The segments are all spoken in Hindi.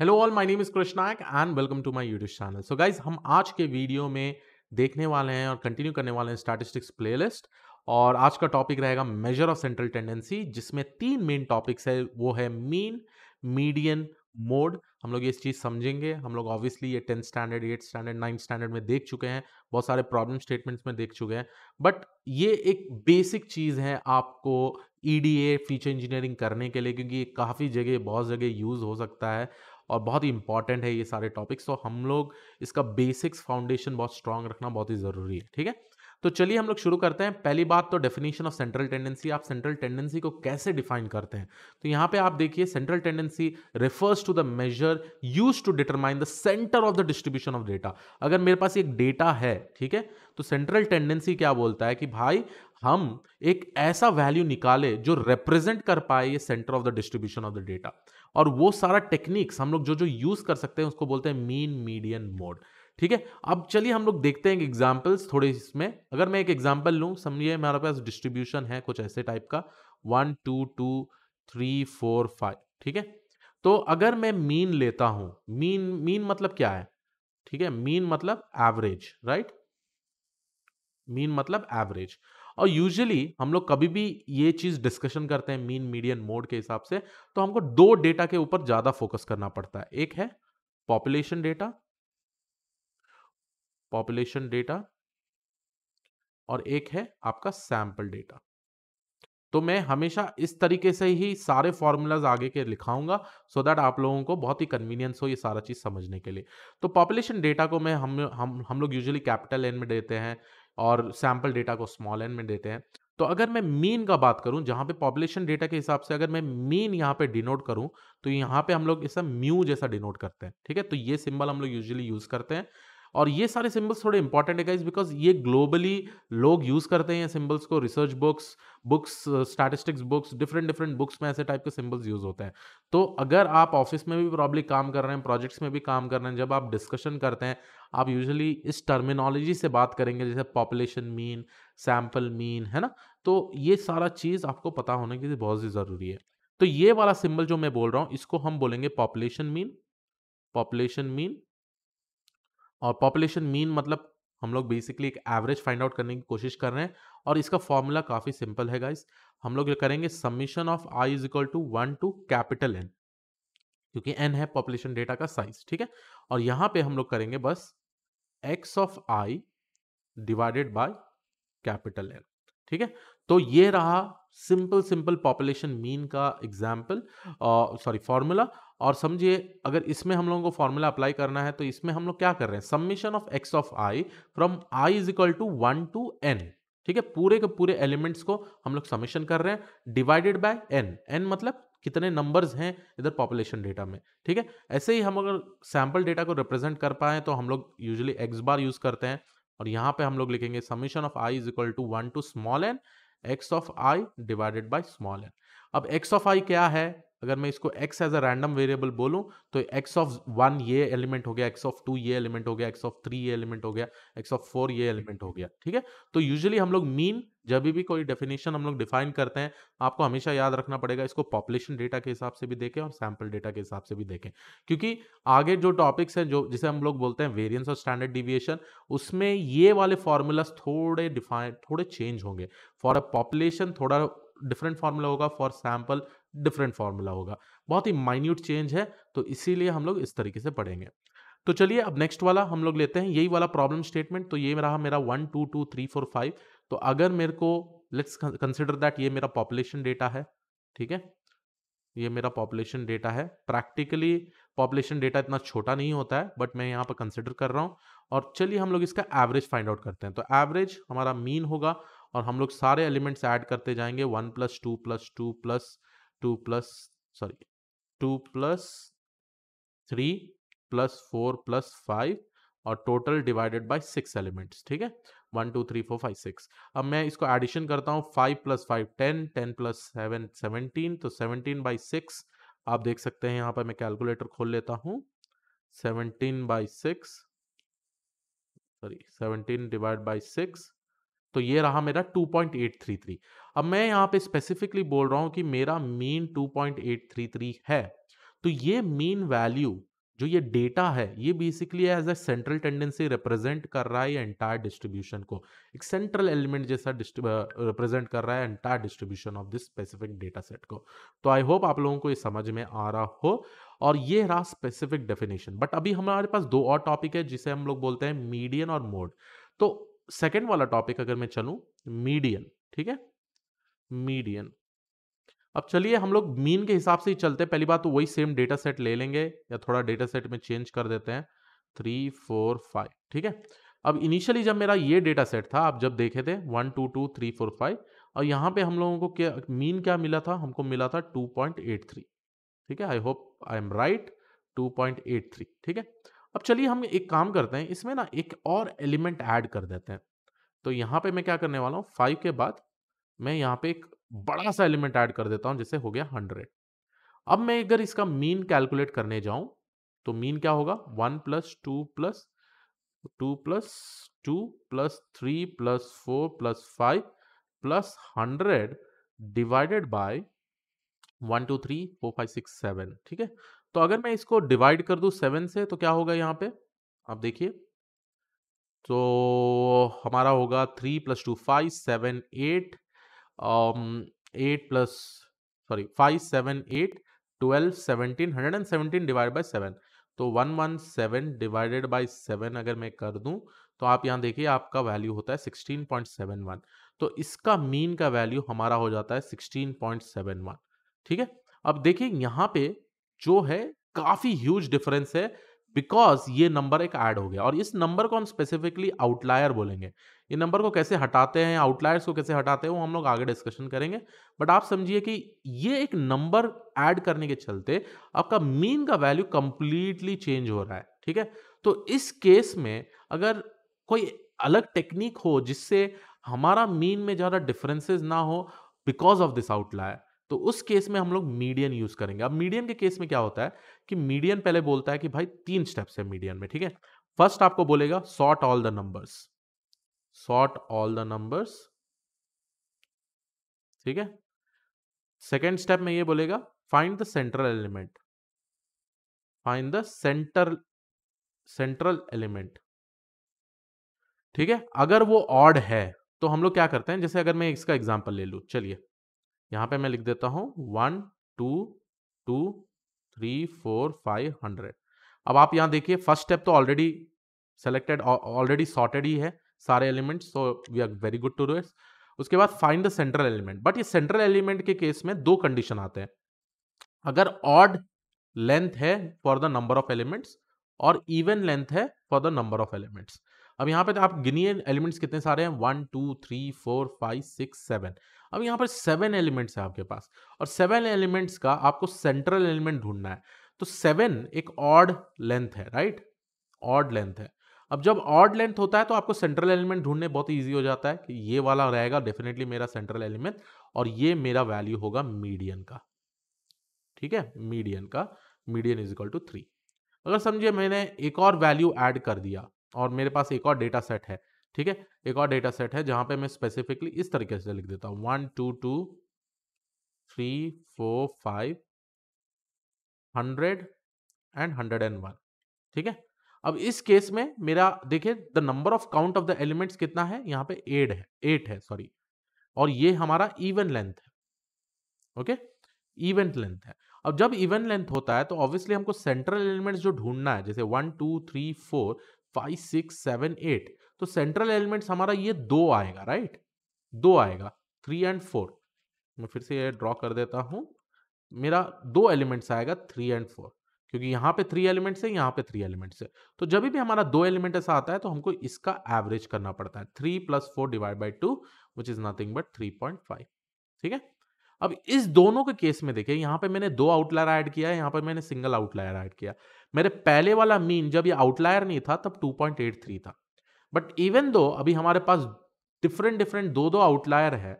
hello all my name is कृष्णाक and welcome to my YouTube channel so guys हम आज के वीडियो में देखने वाले हैं और कंटिन्यू करने वाले हैं स्टैटिस्टिक्स प्लेलिस्ट और आज का टॉपिक रहेगा मेजर ऑफ सेंट्रल टेंडेंसी जिसमें तीन मेन टॉपिक्स है वो है मीन मीडियन मोड हम लोग ये चीज़ समझेंगे हम लोग ऑब्वियसली ये tenth standard eight standard ninth standard में देख चुके हैं बहुत सारे प्रॉब्लम स्टेटमेंट्स में देख चुके हैं बट ये एक बेसिक चीज़ है आपको E D A feature engineering करने के लिए क्योंकि ये काफ़ी जगह बहुत जगह यूज़ हो सकता है और बहुत ही इंपॉर्टेंट है ये सारे टॉपिक्स तो हम लोग इसका बेसिक्स फाउंडेशन बहुत स्ट्रांग रखना बहुत ही ज़रूरी है ठीक है तो चलिए हम लोग शुरू करते हैं पहली बात तो डेफिनेशन ऑफ सेंट्रल टेंडेंसी आप सेंट्रल टेंडेंसी को कैसे डिफाइन करते हैं तो यहाँ पे आप देखिए central tendency refers to the measure use to determine the centre of the distribution of data अगर मेरे पास एक डेटा है ठीक है तो सेंट्रल टेंडेंसी क्या बोलता है कि भाई हम एक ऐसा वैल्यू निकाले जो रिप्रेजेंट कर पाए ये centre of the distribution of the data और वो सारा टेक्निक्स हम लोग जो जो यूज कर सकते हैं उसको बोलते हैं मीन मीडियन मोड ठीक है अब चलिए हम लोग देखते हैं एग्जाम्पल्स थोड़े इसमें अगर मैं एक एग्जाम्पल लूँ समझिए हमारे पास डिस्ट्रीब्यूशन है कुछ ऐसे टाइप का one two two three four five ठीक है तो अगर मैं मीन लेता हूँ मीन मीन मतलब क्या है ठीक है मीन मतलब एवरेज राइट मीन मतलब एवरेज और यूजुअली हम लोग कभी भी ये चीज़ डिस्कशन करते हैं मीन मीडियन मोड के हिसाब से तो हमको दो डेटा के ऊपर ज़्यादा फोकस करना पड़ता है एक है पॉपुलेशन डेटा पॉपुलेशन डेटा और एक है आपका सैंपल डेटा तो मैं हमेशा इस तरीके से ही सारे फॉर्मूलाज आगे के लिखाऊंगा सो so दैट आप लोगों को बहुत ही कन्वीनियंस हो ये सारा चीज़ समझने के लिए तो पॉपुलेशन डेटा को मैं हम हम हम लोग यूजुअली कैपिटल एन में देते हैं और सैम्पल डेटा को स्मॉल एन में देते हैं तो अगर मैं मीन का बात करूं जहां पे पॉपुलेशन डेटा के हिसाब से अगर मैं मीन यहां पे डिनोट करूं तो यहां पे हम लोग ऐसा म्यू जैसा डिनोट करते हैं ठीक है तो ये सिंबल हम लोग यूजुअली यूज करते हैं और ये सारे सिंबल्स थोड़े इंपॉर्टेंट है गाइज बिकॉज ये ग्लोबली लोग यूज़ करते हैं सिंबल्स को research books books statistics books different different books में ऐसे टाइप के सिंबल्स यूज़ होते हैं तो अगर आप ऑफिस में भी प्रॉब्लिक काम कर रहे हैं प्रोजेक्ट्स में भी काम कर रहे हैं जब आप डिस्कशन करते हैं आप यूजली इस टर्मिनोलॉजी से बात करेंगे जैसे पॉपुलेशन मीन सैम्पल मीन है ना तो ये सारा चीज़ आपको पता होने के लिए बहुत ही ज़रूरी है तो ये वाला सिंबल जो मैं बोल रहा हूँ इसको हम बोलेंगे पॉपुलेशन मीन पॉपुलेशन मीन और पॉपुलेशन मीन मतलब हम लोग बेसिकली एक एवरेज फाइंड आउट करने की कोशिश कर रहे हैं और इसका फॉर्मूला काफ़ी सिंपल है गाइस हम लोग करेंगे summation of I is equal to one to capital N क्योंकि एन है पॉपुलेशन डेटा का साइज ठीक है और यहाँ पे हम लोग करेंगे बस X of I divided by capital N ठीक है तो ये रहा सिंपल सिंपल पॉपुलेशन मीन का एग्जाम्पल सॉरी फॉर्मूला और समझिए अगर इसमें हम लोगों को फॉर्मूला अप्लाई करना है तो इसमें हम लोग क्या कर रहे हैं summation of X of I from I is equal to one to N ठीक है पूरे के पूरे एलिमेंट्स को हम लोग सबमिशन कर रहे हैं डिवाइडेड बाय एन एन मतलब कितने नंबर्स हैं इधर पॉपुलेशन डेटा में ठीक है ऐसे ही हम अगर सैम्पल डेटा को रिप्रेजेंट कर पाए तो हम लोग यूजली एक्स बार यूज करते हैं और यहाँ पे हम लोग लिखेंगे summation of I is equal to one to small N X of I divided by small N अब एक्स ऑफ आई क्या है अगर मैं इसको x as a random variable बोलूँ तो x ऑफ वन ये एलिमेंट हो गया x ऑफ टू ये एलिमेंट हो गया x ऑफ थ्री ये एलिमेंट हो गया x ऑफ फोर ये एलिमेंट हो गया ठीक है तो यूजुअली हम लोग मीन जब भी कोई डेफिनेशन हम लोग डिफाइन करते हैं आपको हमेशा याद रखना पड़ेगा इसको पॉपुलेशन डेटा के हिसाब से भी देखें और सैम्पल डेटा के हिसाब से भी देखें क्योंकि आगे जो टॉपिक्स हैं जो जिसे हम लोग बोलते हैं वेरियंस और स्टैंडर्ड डिविएशन उसमें ये वाले फॉर्मूलाज थोड़े डिफाइन थोड़े चेंज होंगे फॉर अ पॉपुलेशन थोड़ा डिफरेंट फार्मूला होगा फॉर सैम्पल डिफरेंट फार्मूला होगा बहुत ही माइन्यूट चेंज है तो इसीलिए हम लोग इस तरीके से पढ़ेंगे तो चलिए अब नेक्स्ट वाला हम लोग लेते हैं यही वाला प्रॉब्लम स्टेटमेंट तो ये रहा मेरा one two two three four five तो अगर मेरे को लेट्स कंसिडर दैट ये मेरा पॉपुलेशन डेटा है ठीक है ये मेरा पॉपुलेशन डेटा है प्रैक्टिकली पॉपुलेशन डेटा इतना छोटा नहीं होता है बट मैं यहाँ पर कंसिडर कर रहा हूँ और चलिए हम लोग इसका एवरेज फाइंड आउट करते हैं तो एवरेज हमारा मीन होगा और हम लोग सारे एलिमेंट्स ऐड करते जाएंगे one plus two plus two plus two plus sorry two plus three plus four plus five और total divided by six elements ठीक है one two three four five six अब मैं इसको एडिशन करता हूँ five plus five ten ten plus seven seventeen तो सेवनटीन बाई सिक्स आप देख सकते हैं यहाँ पर मैं कैलकुलेटर खोल लेता हूँ seventeen by six sorry seventeen divide by six तो ये रहा मेरा 2.833 अब मैं यहाँ पे स्पेसिफिकली बोल रहा हूँ कि मेरा मीन 2.833 है तो ये मीन वैल्यू जो ये डेटा है ये basically as a central tendency represent कर रहा है एंटायर डिस्ट्रीब्यूशन को एक सेंट्रल एलिमेंट जैसा रिप्रेजेंट कर रहा है entire distribution of this specific data set को तो आई होप आप लोगों को ये समझ में आ रहा हो और ये रहा स्पेसिफिक डेफिनेशन बट अभी हमारे पास दो और टॉपिक है जिसे हम लोग बोलते हैं मीडियन और मोड तो सेकेंड वाला टॉपिक अगर मैं चलूँ मीडियन ठीक है मीडियन अब चलिए हम लोग मीन के हिसाब से ही चलते हैं पहली बात तो वही सेम डेटा सेट ले लेंगे या थोड़ा डेटा सेट में चेंज कर देते हैं थ्री फोर फाइव ठीक है अब इनिशियली जब मेरा ये डेटा सेट था आप जब देखे थे one two two three four five और यहाँ पे हम लोगों को क्या मीन क्या मिला था हमको मिला था टू पॉइंट एट थ्री ठीक है I hope I am right two point eight three ठीक है अब चलिए हम एक काम करते हैं इसमें ना एक और एलिमेंट ऐड कर देते हैं तो यहाँ पे मैं क्या करने वाला हूँ फाइव के बाद मैं यहाँ पे एक बड़ा सा एलिमेंट ऐड कर देता हूं जैसे हो गया हंड्रेड अब मैं अगर इसका मीन कैलकुलेट करने जाऊं तो मीन क्या होगा one plus two plus two plus two plus three plus four plus five plus hundred divided by one two three four five six seven ठीक है तो अगर मैं इसको डिवाइड कर दू सेवन से तो क्या होगा यहाँ पे आप देखिए तो हमारा होगा three plus two five seven eight eight plus sorry five seven eight twelve seventeen hundred and seventeen divide by seven तो one one seven divided by seven अगर मैं कर दूं तो आप यहां देखिए आपका वैल्यू होता है सिक्सटीन पॉइंट सेवन वन तो इसका मीन का वैल्यू हमारा हो जाता है सिक्सटीन पॉइंट सेवन वन ठीक है अब देखिए यहां पे जो है काफी ह्यूज डिफरेंस है बिकॉज ये नंबर एक ऐड हो गया और इस नंबर को हम स्पेसिफिकली आउटलायर बोलेंगे ये नंबर को कैसे हटाते हैं आउटलायर्स को कैसे हटाते हैं वो हम लोग आगे डिस्कशन करेंगे बट आप समझिए कि ये एक नंबर ऐड करने के चलते आपका मीन का वैल्यू कंप्लीटली चेंज हो रहा है ठीक है तो इस केस में अगर कोई अलग टेक्निक हो जिससे हमारा मीन में ज़्यादा डिफरेंसेस ना हो बिकॉज ऑफ दिस आउटलायर तो उस केस में हम लोग मीडियन यूज करेंगे अब मीडियन के केस में क्या होता है कि मीडियन पहले बोलता है कि भाई तीन स्टेप्स है मीडियन में ठीक है फर्स्ट आपको बोलेगा sort all the numbers sort all the numbers ठीक है सेकेंड स्टेप में ये बोलेगा find the central element find the centre central element ठीक है अगर वो ऑड है तो हम लोग क्या करते हैं जैसे अगर मैं इसका एग्जाम्पल ले लू चलिए यहाँ पे मैं लिख देता हूँ one two two three four five hundred अब आप यहाँ देखिए फर्स्ट स्टेप तो ऑलरेडी सेलेक्टेड ऑलरेडी सॉर्टेड ही है सारे element so we are very good to do its उसके बाद find the central element but ये सेंट्रल एलिमेंट के केस में दो कंडीशन आते हैं अगर ऑड लेंथ है for the number of elements और इवन लेंथ है for the number of elements अब यहाँ पे तो आप गिनिए एलिमेंट्स कितने सारे हैं one two three four five six seven अब यहाँ पर सेवन एलिमेंट्स है आपके पास और सेवन एलिमेंट्स का आपको सेंट्रल एलिमेंट ढूंढना है तो सेवन एक ऑड लेंथ है राइट ऑड लेंथ है अब जब ऑड लेंथ होता है तो आपको सेंट्रल एलिमेंट ढूंढने बहुत ईजी हो जाता है कि ये वाला रहेगा डेफिनेटली मेरा सेंट्रल एलिमेंट और ये मेरा वैल्यू होगा मीडियन का ठीक है मीडियन का median is equal to three अगर समझिए मैंने एक और वैल्यू ऐड कर दिया और मेरे पास एक और डेटा सेट है ठीक है एक और डेटा सेट है जहां पे मैं स्पेसिफिकली इस तरीके से लिख देता हूँ one two two three four five hundred and hundred and one ठीक है अब इस केस में मेरा देखिए the number of count of the elements कितना है यहाँ पे एड है एट है सॉरी और ये हमारा इवन लेंथ है ओके इवेंट लेंथ है अब जब इवेंट लेंथ होता है तो ऑब्वियसली हमको सेंट्रल एलिमेंट्स जो ढूंढना है जैसे one two three four five six seven eight तो सेंट्रल एलिमेंट हमारा ये दो आएगा राइट दो आएगा थ्री एंड फोर मैं फिर से ये ड्रॉ कर देता हूँ मेरा दो एलिमेंट्स आएगा थ्री एंड फोर क्योंकि यहाँ पे थ्री एलिमेंट्स है यहाँ पे थ्री एलिमेंट्स है तो जब भी हमारा दो एलिमेंट ऐसा आता है तो हमको इसका एवरेज करना पड़ता है three plus four divide by two which is nothing but three point five ठीक है अब इस दोनों के केस में देखिए यहाँ पे मैंने दो आउटलायर ऐड किया है यहाँ पर मैंने सिंगल आउटलायर ऐड किया मेरे पहले वाला मीन जब ये आउटलायर नहीं था तब टू था बट इवन दो अभी हमारे पास डिफरेंट डिफरेंट दो दो आउटलायर है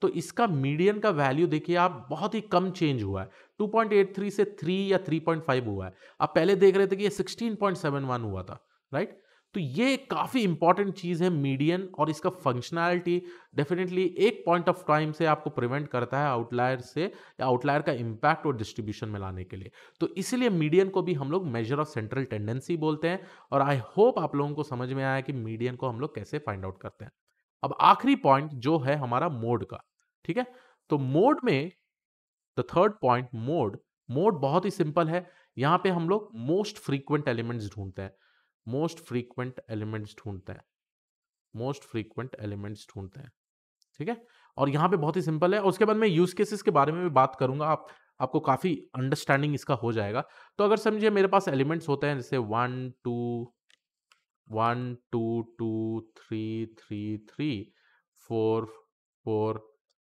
तो इसका मीडियन का वैल्यू देखिए आप बहुत ही कम चेंज हुआ है 2.83 से 3 या 3.5 हुआ है आप पहले देख रहे थे कि ये 16.71 हुआ था राइट तो ये काफ़ी इंपॉर्टेंट चीज़ है मीडियन और इसका फंक्शनैलिटी डेफिनेटली एक पॉइंट ऑफ टाइम से आपको प्रिवेंट करता है आउटलायर से या आउटलायर का इम्पैक्ट और डिस्ट्रीब्यूशन में लाने के लिए तो इसीलिए मीडियन को भी हम लोग मेजर ऑफ सेंट्रल टेंडेंसी बोलते हैं और आई होप आप लोगों को समझ में आया कि मीडियन को हम लोग कैसे फाइंड आउट करते हैं अब आखिरी पॉइंट जो है हमारा मोड का ठीक है तो मोड में the third point mode mode बहुत ही सिंपल है यहाँ पे हम लोग मोस्ट फ्रीक्वेंट एलिमेंट्स ढूंढते हैं मोस्ट फ्रीक्वेंट एलिमेंट्स ढूंढते हैं मोस्ट फ्रीक्वेंट एलिमेंट्स ढूंढते हैं ठीक है और यहाँ पे बहुत ही सिंपल है उसके बाद मैं यूज केसेस के बारे में भी बात करूंगा आप आपको काफ़ी अंडरस्टैंडिंग इसका हो जाएगा तो अगर समझिए मेरे पास एलिमेंट्स होते हैं जैसे one two one two two three three three four four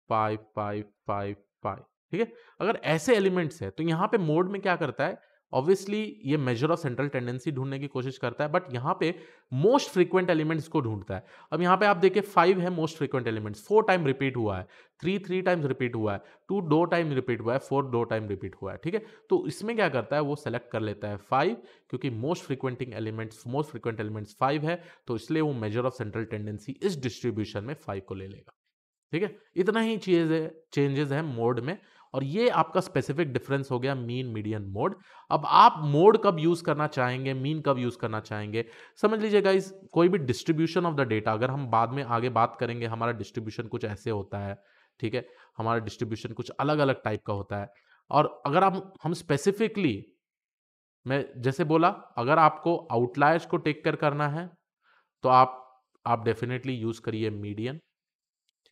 five five five five ठीक है अगर ऐसे एलिमेंट्स हैं तो यहाँ पे मोड में क्या करता है ऑब्वियसली ये मेजर ऑफ सेंट्रल टेंडेंसी ढूंढने की कोशिश करता है बट यहाँ पे मोस्ट फ्रीक्वेंट एलिमेंट्स को ढूंढता है अब यहाँ पे आप देखिए फाइव है most frequent elements four time repeat हुआ है थ्री थ्री टाइम्स रिपीट हुआ है टू दो टाइम रिपीट हुआ है फोर दो टाइम रिपीट हुआ है ठीक है तो इसमें क्या करता है वो सेलेक्ट कर लेता है फाइव क्योंकि most frequenting elements most frequent elements five है तो इसलिए वो मेजर ऑफ सेंट्रल टेंडेंसी इस डिस्ट्रीब्यूशन में फाइव को ले लेगा ठीक है इतना ही चीज़ है चेंजेस है मोड में और ये आपका स्पेसिफिक डिफरेंस हो गया मीन मीडियन मोड अब आप मोड कब यूज़ करना चाहेंगे मीन कब यूज़ करना चाहेंगे समझ लीजिए गाइज कोई भी डिस्ट्रीब्यूशन ऑफ द डेटा अगर हम बाद में आगे बात करेंगे हमारा डिस्ट्रीब्यूशन कुछ ऐसे होता है ठीक है हमारा डिस्ट्रीब्यूशन कुछ अलग अलग टाइप का होता है और अगर आप हम स्पेसिफिकली मैं जैसे बोला अगर आपको आउटलायर्स को टेक कर करना है तो आप आप डेफिनेटली यूज़ करिए मीडियन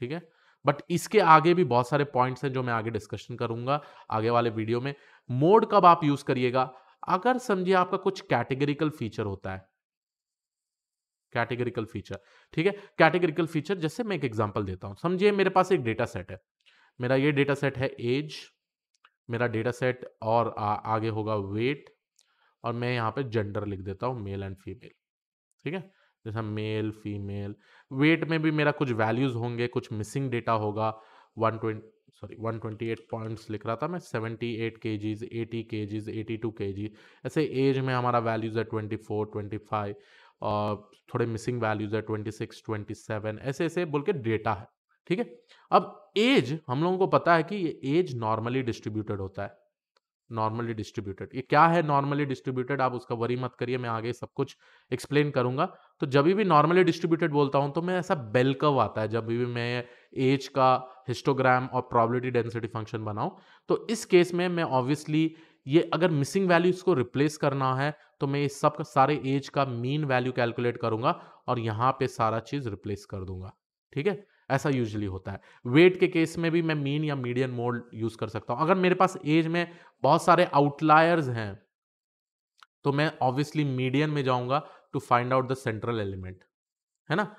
ठीक है बट इसके आगे भी बहुत सारे पॉइंट्स हैं जो मैं आगे डिस्कशन करूंगा आगे वाले वीडियो में मोड कब आप यूज करिएगा अगर समझिए आपका कुछ कैटेगरिकल फीचर होता है कैटेगरिकल फीचर ठीक है कैटेगरिकल फीचर जैसे मैं एक एग्जांपल देता हूं समझिए मेरे पास एक डेटा सेट है मेरा ये डेटा सेट है एज मेरा डेटा सेट और आ, आगे होगा वेट और मैं यहाँ पे जेंडर लिख देता हूँ मेल एंड फीमेल ठीक है जैसा मेल फीमेल वेट में भी मेरा कुछ वैल्यूज़ होंगे कुछ मिसिंग डेटा होगा one sorry one twenty eight points लिख रहा था मैं सेवेंटी एट के जीज एटी के जीज एटी टू के जी ऐसे एज में हमारा वैल्यूज़ है ट्वेंटी फोर ट्वेंटी फाइव और थोड़े मिसिंग वैल्यूज़ है ट्वेंटी सिक्स ट्वेंटी सेवन ऐसे ऐसे बोल के डेटा है ठीक है अब एज हम लोगों को पता है कि ये एज नॉर्मली डिस्ट्रीब्यूटेड होता है नॉर्मली डिस्ट्रीब्यूटेड ये क्या है नॉर्मली डिस्ट्रीब्यूटेड आप उसका वरी मत करिए मैं आगे सब कुछ एक्सप्लेन करूंगा तो जब भी नॉर्मली डिस्ट्रीब्यूटेड बोलता हूँ तो मैं ऐसा बेलकव आता है जब भी मैं एज का हिस्टोग्राम और प्रॉबलिटी डेंसिटी फंक्शन बनाऊँ तो इस केस में मैं ऑब्वियसली ये अगर मिसिंग वैल्यूज को रिप्लेस करना है तो मैं इस सब सारे एज का मीन वैल्यू कैलकुलेट करूंगा और यहाँ पे सारा चीज रिप्लेस कर दूंगा ठीक है ऐसा यूजली होता है वेट के केस में भी मैं मीन या मीडियम मोड यूज कर सकता हूँ अगर मेरे पास एज में बहुत सारे आउटलायर्स हैं तो मैं ऑब्वियसली मीडियम में जाऊंगा to find out the central element है ना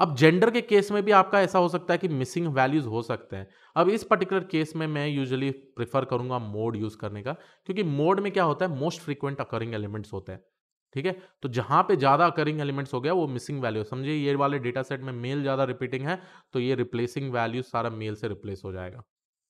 अब जेंडर के केस में भी आपका ऐसा हो सकता है कि मिसिंग वैल्यूज हो सकते हैं अब इस पर्टिकुलर केस में मैं यूजली प्रिफर करूंगा मोड यूज करने का क्योंकि मोड में क्या होता है मोस्ट फ्रीक्वेंट अकरिंग एलिमेंट्स होते हैं ठीक है तो जहां पे ज्यादा करिंग एलिमेंट्स हो गया वो मिसिंग वैल्यू समझिए ये वाले डेटा सेट में मेल ज्यादा रिपीटिंग है तो ये रिप्लेसिंग वैल्यू सारा मेल से रिप्लेस हो जाएगा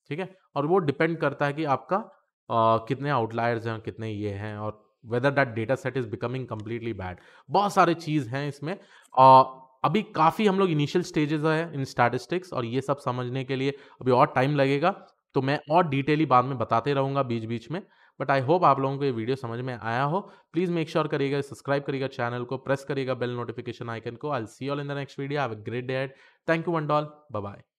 ठीक है और वो डिपेंड करता है कि आपका आ, कितने आउटलायर्स हैं कितने ये हैं और whether that data set is becoming completely bad बहुत सारे चीज हैं इसमें आ, अभी काफ़ी हम लोग इनिशियल स्टेजेस हैं इन स्टैटिस्टिक्स और ये सब समझने के लिए अभी और टाइम लगेगा तो मैं और डिटेली बाद में बताते रहूंगा बीच बीच में बट आई होप आप लोगों को ये वीडियो समझ में आया हो प्लीज़ मेक श्योर करिएगा सब्सक्राइब करिएगा चैनल को प्रेस करिएगा बेल नोटिफिकेशन आइकन को I see all in the next video have a great day thank you one doll bye